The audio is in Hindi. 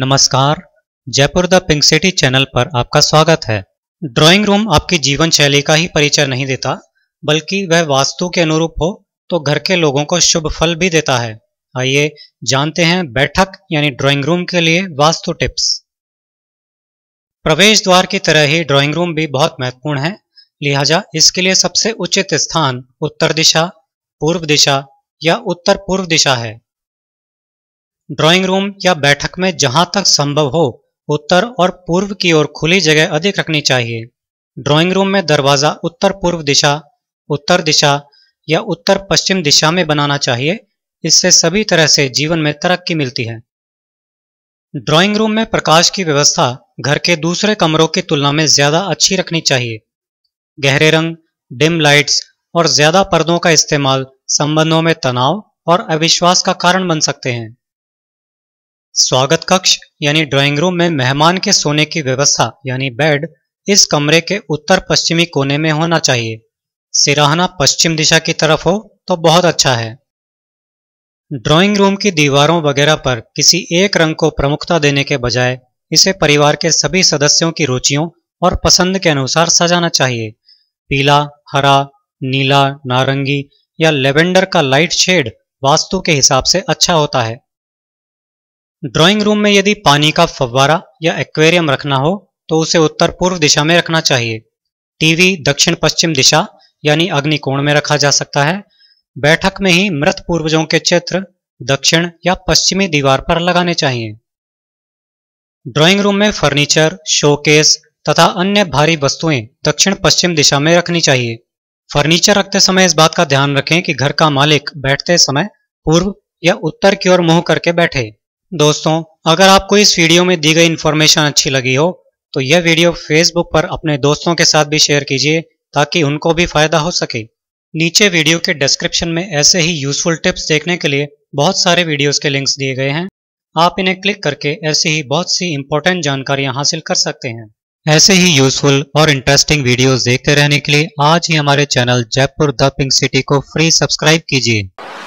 नमस्कार Jaipur the Pink City channel पर आपका स्वागत है ड्राइंग रूम आपकी जीवन शैली का ही परिचय नहीं देता बल्कि वह वास्तु के अनुरूप हो तो घर के लोगों को शुभ फल भी देता है आइए जानते हैं बैठक यानी ड्राइंग रूम के लिए वास्तु टिप्स प्रवेश द्वार की तरह ही ड्राइंग रूम भी बहुत महत्वपूर्ण है लिहाजा इसके लिए सबसे उचित स्थान उत्तर दिशा पूर्व दिशा या उत्तर पूर्व दिशा है ड्राइंग रूम या बैठक में जहां तक संभव हो उत्तर और पूर्व की ओर खुली जगह अधिक रखनी चाहिए ड्राइंग रूम में दरवाज़ा उत्तर पूर्व दिशा उत्तर दिशा या उत्तर पश्चिम दिशा में बनाना चाहिए इससे सभी तरह से जीवन में तरक्की मिलती है ड्राइंग रूम में प्रकाश की व्यवस्था घर के दूसरे कमरों की तुलना में ज़्यादा अच्छी रखनी चाहिए गहरे रंग डिम लाइट्स और ज़्यादा पर्दों का इस्तेमाल संबंधों में तनाव और अविश्वास का कारण बन सकते हैं स्वागत कक्ष यानी ड्राइंग रूम में मेहमान के सोने की व्यवस्था यानी बेड इस कमरे के उत्तर पश्चिमी कोने में होना चाहिए सिराहना पश्चिम दिशा की तरफ हो तो बहुत अच्छा है ड्राइंग रूम की दीवारों वगैरह पर किसी एक रंग को प्रमुखता देने के बजाय इसे परिवार के सभी सदस्यों की रुचियों और पसंद के अनुसार सजाना चाहिए पीला हरा नीला नारंगी या लेवेंडर का लाइट शेड वास्तु के हिसाब से अच्छा होता है ड्राइंग रूम में यदि पानी का फव्वारा या एक्वेरियम रखना हो तो उसे उत्तर पूर्व दिशा में रखना चाहिए टीवी दक्षिण पश्चिम दिशा यानी अग्निकोण में रखा जा सकता है बैठक में ही मृत पूर्वजों के चित्र दक्षिण या पश्चिमी दीवार पर लगाने चाहिए ड्राइंग रूम में फर्नीचर शोकेस तथा अन्य भारी वस्तुएं दक्षिण पश्चिम दिशा में रखनी चाहिए फर्नीचर रखते समय इस बात का ध्यान रखें कि घर का मालिक बैठते समय पूर्व या उत्तर की ओर मुंह करके बैठे दोस्तों अगर आपको इस वीडियो में दी गई इन्फॉर्मेशन अच्छी लगी हो तो यह वीडियो फेसबुक पर अपने दोस्तों के साथ भी शेयर कीजिए ताकि उनको भी फायदा हो सके नीचे वीडियो के डिस्क्रिप्शन में ऐसे ही यूजफुल टिप्स देखने के लिए बहुत सारे वीडियोस के लिंक्स दिए गए हैं आप इन्हें क्लिक करके ऐसे ही बहुत सी इंपॉर्टेंट जानकारियां हासिल कर सकते हैं ऐसे ही यूजफुल और इंटरेस्टिंग वीडियोस देखते रहने के लिए आज ही हमारे channel Jaipur the Pink City को फ्री सब्सक्राइब कीजिए